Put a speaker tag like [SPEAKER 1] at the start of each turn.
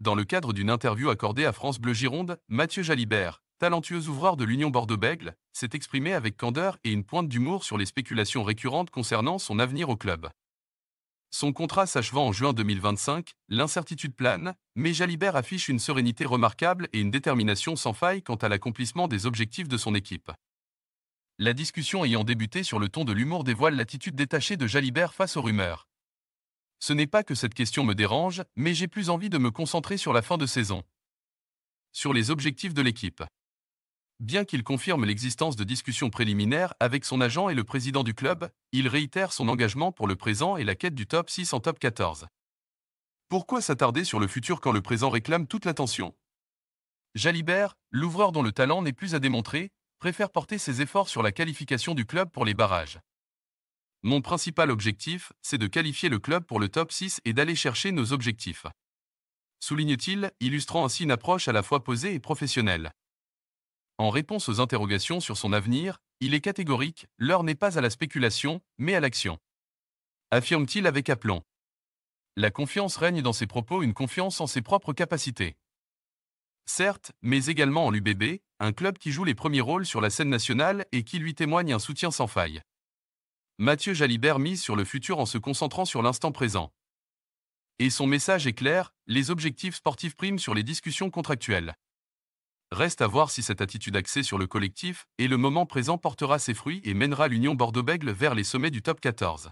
[SPEAKER 1] Dans le cadre d'une interview accordée à France Bleu Gironde, Mathieu Jalibert, talentueux ouvreur de l'Union Bordeaux-Bègle, s'est exprimé avec candeur et une pointe d'humour sur les spéculations récurrentes concernant son avenir au club. Son contrat s'achevant en juin 2025, l'incertitude plane, mais Jalibert affiche une sérénité remarquable et une détermination sans faille quant à l'accomplissement des objectifs de son équipe. La discussion ayant débuté sur le ton de l'humour dévoile l'attitude détachée de Jalibert face aux rumeurs. Ce n'est pas que cette question me dérange, mais j'ai plus envie de me concentrer sur la fin de saison. Sur les objectifs de l'équipe. Bien qu'il confirme l'existence de discussions préliminaires avec son agent et le président du club, il réitère son engagement pour le présent et la quête du top 6 en top 14. Pourquoi s'attarder sur le futur quand le présent réclame toute l'attention Jalibert, l'ouvreur dont le talent n'est plus à démontrer, préfère porter ses efforts sur la qualification du club pour les barrages. Mon principal objectif, c'est de qualifier le club pour le top 6 et d'aller chercher nos objectifs. Souligne-t-il, illustrant ainsi une approche à la fois posée et professionnelle. En réponse aux interrogations sur son avenir, il est catégorique, l'heure n'est pas à la spéculation, mais à l'action. Affirme-t-il avec aplomb. La confiance règne dans ses propos, une confiance en ses propres capacités. Certes, mais également en l'UBB, un club qui joue les premiers rôles sur la scène nationale et qui lui témoigne un soutien sans faille. Mathieu Jalibert mise sur le futur en se concentrant sur l'instant présent. Et son message est clair, les objectifs sportifs priment sur les discussions contractuelles. Reste à voir si cette attitude axée sur le collectif et le moment présent portera ses fruits et mènera l'Union Bordeaux-Bègle vers les sommets du top 14.